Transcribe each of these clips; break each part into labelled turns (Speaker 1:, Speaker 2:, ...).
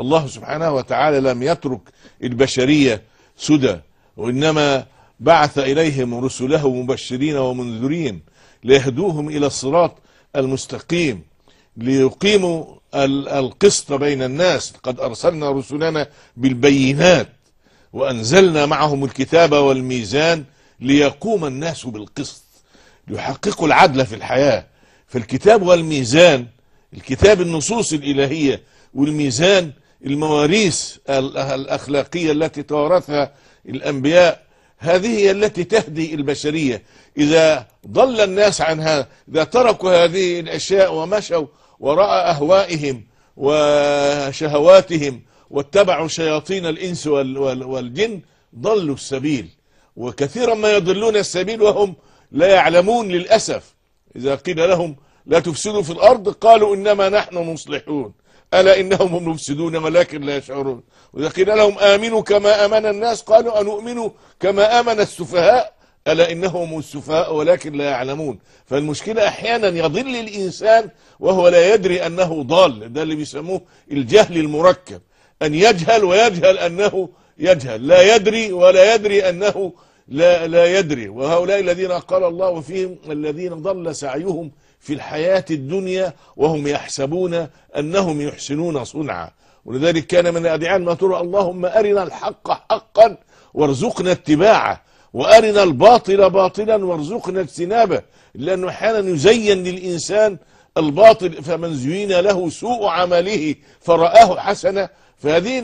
Speaker 1: الله سبحانه وتعالى لم يترك البشرية سدى وإنما بعث إليهم رسله مبشرين ومنذرين ليهدوهم إلى الصراط المستقيم ليقيموا القسط بين الناس قد أرسلنا رسلنا بالبينات وأنزلنا معهم الكتاب والميزان ليقوم الناس بالقسط ليحققوا العدل في الحياة فالكتاب والميزان الكتاب النصوص الإلهية والميزان المواريث الأخلاقية التي توارثها الأنبياء هذه هي التي تهدي البشرية إذا ضل الناس عن هذا إذا تركوا هذه الأشياء ومشوا وراء أهوائهم وشهواتهم واتبعوا شياطين الإنس والجن ضلوا السبيل وكثيرا ما يضلون السبيل وهم لا يعلمون للأسف إذا قيل لهم لا تفسدوا في الأرض قالوا إنما نحن مصلحون ألا إنهم هم المفسدون ولكن لا يشعرون وإذا قيل لهم آمنوا كما آمن الناس قالوا أنؤمن كما آمن السفهاء ألا إنهم السفهاء ولكن لا يعلمون فالمشكلة أحيانا يضل الإنسان وهو لا يدري أنه ضال ده اللي بيسموه الجهل المركب أن يجهل ويجهل أنه يجهل لا يدري ولا يدري أنه لا, لا يدري وهؤلاء الذين قال الله فيهم الذين ضل سعيهم في الحياة الدنيا وهم يحسبون أنهم يحسنون صنعا ولذلك كان من الأدعان ما ترى اللهم أرنا الحق حقا وارزقنا اتباعه وأرنا الباطل باطلا وارزقنا اجتنابه لأنه أحيانا يزين للإنسان الباطل فمن زين له سوء عمله فرآه حسنة فهذه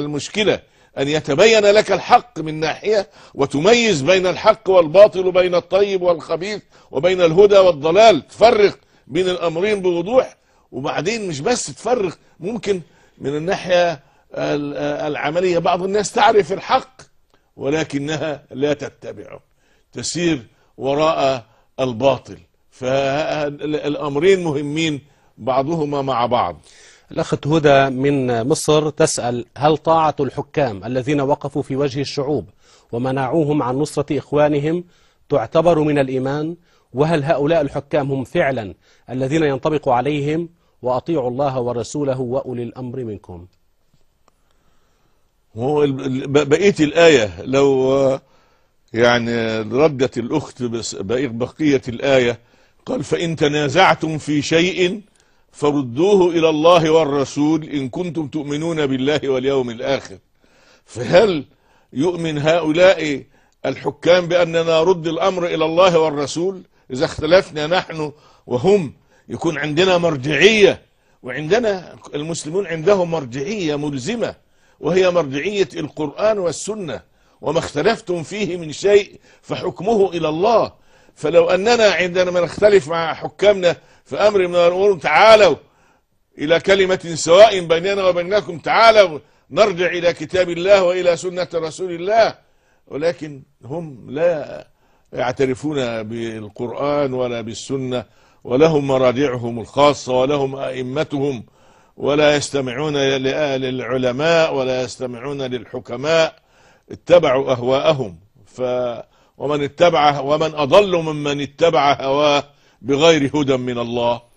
Speaker 1: المشكلة أن يتبين لك الحق من ناحية وتميز بين الحق والباطل وبين الطيب والخبيث وبين الهدى والضلال تفرق بين الأمرين بوضوح وبعدين مش بس تفرق ممكن من الناحية العملية بعض الناس تعرف الحق ولكنها لا تتبعه تسير وراء الباطل فالأمرين مهمين بعضهما مع بعض الأخت هدى من مصر تسأل هل طاعة الحكام الذين وقفوا في وجه الشعوب ومنعوهم عن نصرة إخوانهم تعتبر من الإيمان وهل هؤلاء الحكام هم فعلا الذين ينطبق عليهم وأطيعوا الله ورسوله وأولي الأمر منكم هو بقية الآية لو يعني ردت الأخت بقية الآية قال فإن تنازعتم في شيء فردوه إلى الله والرسول إن كنتم تؤمنون بالله واليوم الآخر فهل يؤمن هؤلاء الحكام بأننا نرد الأمر إلى الله والرسول إذا اختلفنا نحن وهم يكون عندنا مرجعية وعندنا المسلمون عندهم مرجعية ملزمة وهي مرجعية القرآن والسنة وما اختلفتم فيه من شيء فحكمه إلى الله فلو أننا عندما نختلف مع حكامنا في أمر من الأمور تعالوا إلى كلمة سواء بيننا وبينكم تعالوا نرجع إلى كتاب الله وإلى سنة رسول الله ولكن هم لا يعترفون بالقرآن ولا بالسنة ولهم مراجعهم الخاصة ولهم أئمتهم ولا يستمعون للعلماء ولا يستمعون للحكماء اتبعوا أهواءهم ف ومن اتبع ومن أضل ممن اتبع هواه بغير هدى من الله